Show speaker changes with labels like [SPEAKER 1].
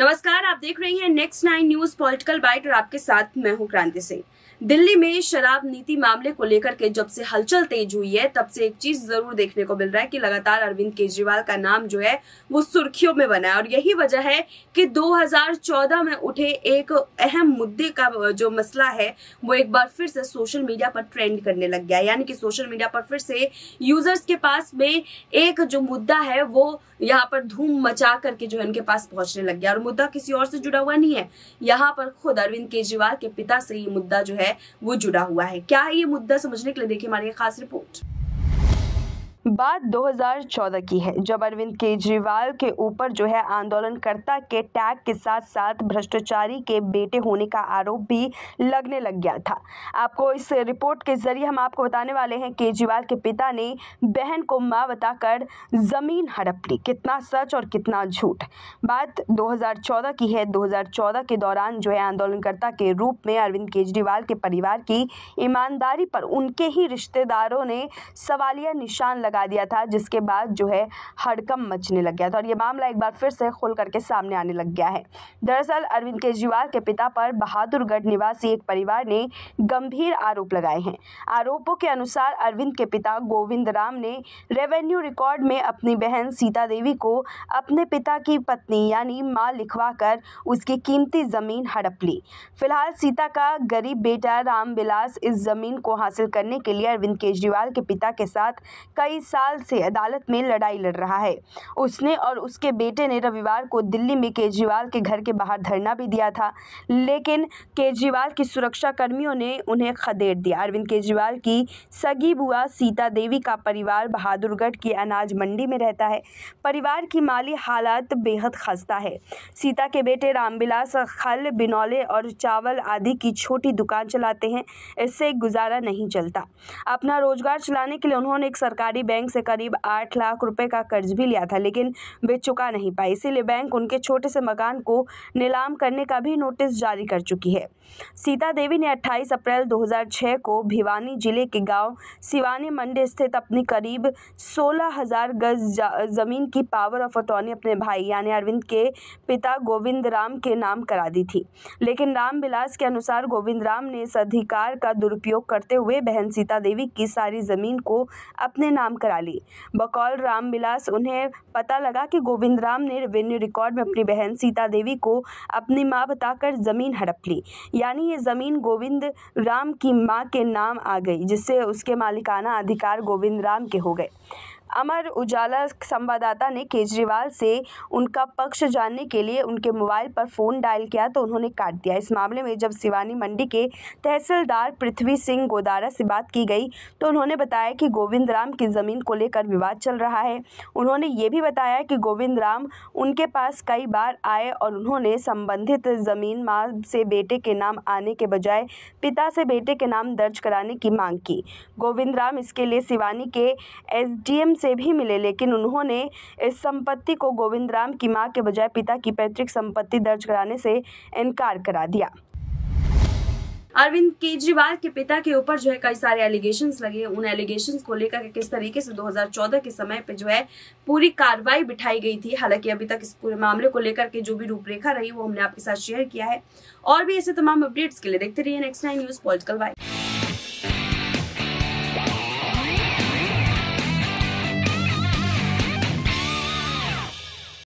[SPEAKER 1] नमस्कार आप देख रहे हैं next nine news political bite और आपके साथ मैं हूं क्रांति सिंह दिल्ली में शराब नीति मामले को लेकर के जब से हलचल तेज हुई है तब से एक चीज जरूर देखने को मिल रहा है कि लगातार अरविंद केजरीवाल का नाम जो है वो सुर्खियों में बना है और यही वजह है कि 2014 में उठे एक अहम मुद्दे का जो मसला है वो एक बार फिर से सोशल मीडिया पर ट्रेंड करने लग गया यानी कि सोशल मीडिया पर फिर से यूजर्स के पास में एक जो मुद्दा है वो यहाँ पर धूम मचा करके जो है इनके पास पहुंचने लग गया और मुद्दा किसी और से जुड़ा हुआ नहीं है यहाँ पर खुद अरविंद केजरीवाल के पिता से ये मुद्दा जो है वो जुड़ा हुआ है क्या है ये मुद्दा समझने के लिए देखिए हमारी खास रिपोर्ट बात 2014 की है जब अरविंद केजरीवाल के ऊपर जो है आंदोलनकर्ता के टैग के साथ साथ भ्रष्टाचारी के बेटे होने का आरोप भी लगने लग गया था आपको इस रिपोर्ट के जरिए हम आपको बताने वाले हैं केजरीवाल के पिता ने बहन को माँ बताकर ज़मीन हड़प ली कितना सच और कितना झूठ बात 2014 की है 2014 के दौरान जो है आंदोलनकर्ता के रूप में अरविंद केजरीवाल के परिवार की ईमानदारी पर उनके ही रिश्तेदारों ने सवालिया निशान लगा लगा दिया था जिसके बाद जो है हड़कम मचने लग गया था और ये मामला एक बार फिर से खुल करके सामने आने लग गया है दरअसल अरविंद केजरीवाल के पिता पर बहादुरगढ़ निवासी एक परिवार ने गंभीर आरोप लगाए हैं आरोपों के अनुसार अरविंद के पिता गोविंद राम ने रेवेन्यू रिकॉर्ड में अपनी बहन सीता देवी को अपने पिता की पत्नी यानी माँ लिखवा कर उसकी कीमती ज़मीन हड़प ली फिलहाल सीता का गरीब बेटा रामविलास इस ज़मीन को हासिल करने के लिए अरविंद केजरीवाल के पिता के साथ कई साल से अदालत में लड़ाई लड़ रहा है उसने और उसके बेटे ने रविवार को दिल्ली में केजरीवाल के घर के बाहर धरना भी दिया था लेकिन केजरीवाल की सुरक्षा कर्मियों ने उन्हें खदेड़ दिया अरविंद केजरीवाल की सगी बुआ सीता देवी का परिवार बहादुरगढ़ की अनाज मंडी में रहता है परिवार की माली हालात बेहद खस्ता है सीता के बेटे रामबिलास खल बिनौले और चावल आदि की छोटी दुकान चलाते हैं इससे गुजारा नहीं चलता अपना रोजगार चलाने के लिए उन्होंने एक सरकारी बैंक से करीब आठ लाख रुपए का कर्ज भी लिया था लेकिन वे चुका नहीं पाए इसीलिए बैंक उनके छोटे से मकान को नीलाम करने का भी नोटिस जारी कर चुकी है सीता देवी ने 28 अप्रैल 2006 को भिवानी जिले के गांव सिवानी मंडी स्थित अपनी करीब सोलह हजार गज जमीन की पावर ऑफ अटॉर्नी अपने भाई यानी अरविंद के पिता गोविंद राम के नाम करा दी थी लेकिन राम बिलास के अनुसार गोविंद राम ने इस अधिकार का दुरुपयोग करते हुए बहन सीता देवी की सारी जमीन को अपने नाम करा ली बकौल रामविलास उन्हें पता लगा कि गोविंद राम ने रेवेन्यू रिकॉर्ड में अपनी बहन सीता देवी को अपनी माँ बताकर ज़मीन हड़प ली यानी ये ज़मीन गोविंद राम की माँ के नाम आ गई जिससे उसके मालिकाना अधिकार गोविंद राम के हो गए अमर उजाला संवाददाता ने केजरीवाल से उनका पक्ष जानने के लिए उनके मोबाइल पर फ़ोन डायल किया तो उन्होंने काट दिया इस मामले में जब शिवानी मंडी के तहसीलदार पृथ्वी सिंह गोदारा से बात की गई तो उन्होंने बताया कि गोविंद राम की ज़मीन को लेकर विवाद चल रहा है उन्होंने ये भी बताया कि गोविंद राम उनके पास कई बार आए और उन्होंने संबंधित ज़मीन माँ से बेटे के नाम आने के बजाय पिता से बेटे के नाम दर्ज कराने की मांग की गोविंद राम इसके लिए शिवानी के एसडीएम से से भी मिले लेकिन उन्होंने इस संपत्ति को गोविंद राम की मां के बजाय पिता की पैतृक संपत्ति दर्ज कराने से इनकार करा दिया अरविंद केजरीवाल के पिता के ऊपर जो है कई सारे एलिगेशन लगे उन एलिगेशन को लेकर के किस तरीके से 2014 के समय पे जो है पूरी कार्रवाई बिठाई गई थी हालांकि अभी तक इस पूरे मामले को लेकर के जो भी रूपरेखा रही वो हमने आपके साथ शेयर किया है और भी ऐसे तमाम अपडेट्स के लिए देखते रहिए next time news political Y